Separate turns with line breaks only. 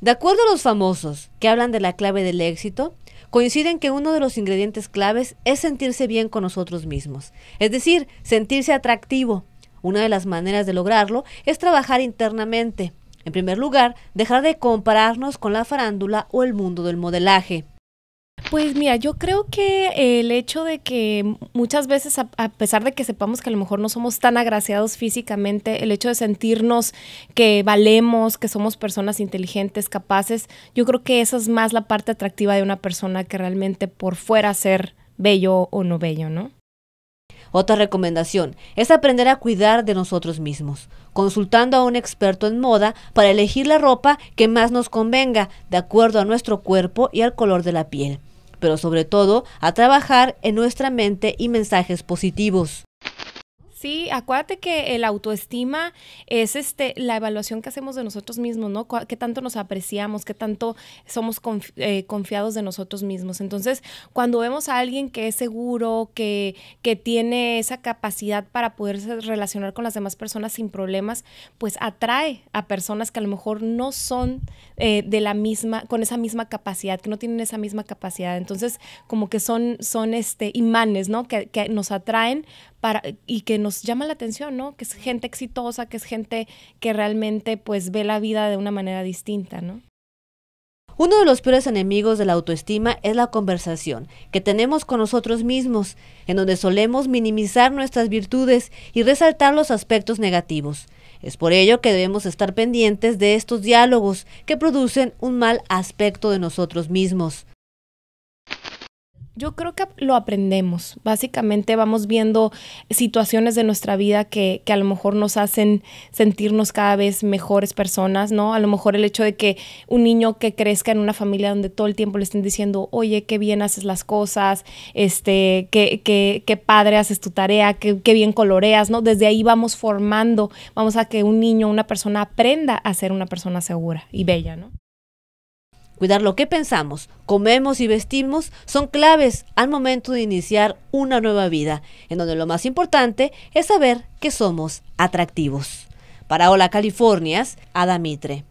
De acuerdo a los famosos que hablan de la clave del éxito, coinciden que uno de los ingredientes claves es sentirse bien con nosotros mismos, es decir, sentirse atractivo. Una de las maneras de lograrlo es trabajar internamente. En primer lugar, dejar de compararnos con la farándula o el mundo del modelaje. Pues mira, yo creo que el hecho de que muchas veces, a, pesar de que sepamos que a lo
mejor no somos tan agraciados físicamente, el hecho de sentirnos que valemos, que somos personas inteligentes, capaces, yo creo que esa es más la parte atractiva de una persona que realmente
por fuera ser bello o no bello, ¿no? Otra recomendación es aprender a cuidar de nosotros mismos, consultando a un experto en moda para elegir la ropa que más nos convenga de acuerdo a nuestro cuerpo y al color de la piel pero sobre todo a trabajar en nuestra mente y mensajes positivos.
Sí, acuérdate que el autoestima es este, la evaluación que hacemos de nosotros mismos, ¿no? Qué tanto nos apreciamos, qué tanto somos eh, confiados de nosotros mismos. Entonces, cuando vemos a alguien que es seguro, que, que tiene esa capacidad para poderse relacionar con las demás personas sin problemas, pues atrae a personas que a lo mejor no son eh, de la misma, con esa misma capacidad, que no tienen esa misma capacidad. Entonces, como que son, son este, imanes, ¿no? que nos atraen y que nos llama la atención, ¿no? Que es gente exitosa, que es gente que realmente pues ve la vida de una manera distinta, ¿no?
Uno de los peores enemigos de la autoestima es la conversación que tenemos con nosotros mismos, en donde solemos minimizar nuestras virtudes y resaltar los aspectos negativos. Es por ello que debemos estar pendientes de estos diálogos que producen un mal aspecto de nosotros mismos. Yo creo que lo aprendemos. Básicamente vamos viendo situaciones
de nuestra vida que, que, a lo mejor nos hacen sentirnos cada vez mejores personas, ¿no? A lo mejor el hecho de que un niño que crezca en una familia donde todo el tiempo le estén diciendo, oye, qué bien haces las cosas, este, qué, padre haces tu tarea, qué bien coloreas, ¿no? Desde ahí vamos formando, vamos a que un niño, una persona aprenda a ser una persona
segura y bella, ¿no? Cuidar lo que pensamos, comemos y vestimos son claves al momento de iniciar una nueva vida, en donde lo más importante es saber que somos atractivos. Para Hola Californias, Ada Mitre.